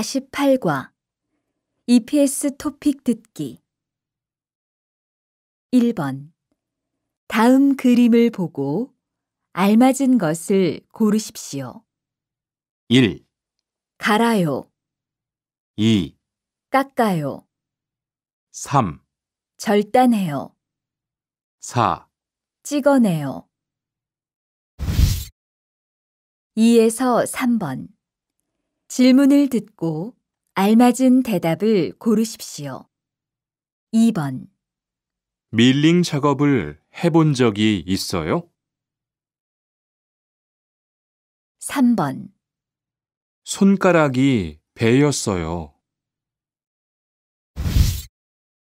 48과 EPS 토픽 듣기 1번 다음 그림을 보고 알맞은 것을 고르십시오. 1, 갈아요, 2, 깎아요, 3, 절단해요, 4, 찍어내요. 2에서 3번 질문을 듣고 알맞은 대답을 고르십시오. 2번. 밀링 작업을 해본 적이 있어요? 3번. 손가락이 배였어요.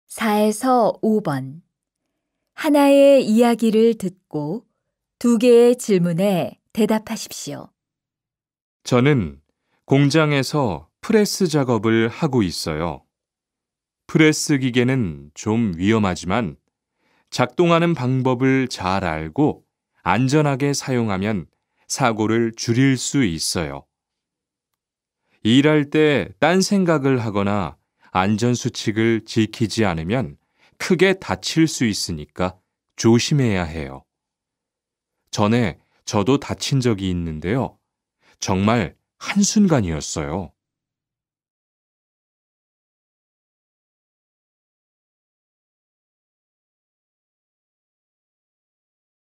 4에서 5번. 하나의 이야기를 듣고 두 개의 질문에 대답하십시오. 저는 공장에서 프레스 작업을 하고 있어요. 프레스 기계는 좀 위험하지만 작동하는 방법을 잘 알고 안전하게 사용하면 사고를 줄일 수 있어요. 일할 때 딴 생각을 하거나 안전수칙을 지키지 않으면 크게 다칠 수 있으니까 조심해야 해요. 전에 저도 다친 적이 있는데요. 정말 한순간이었어요.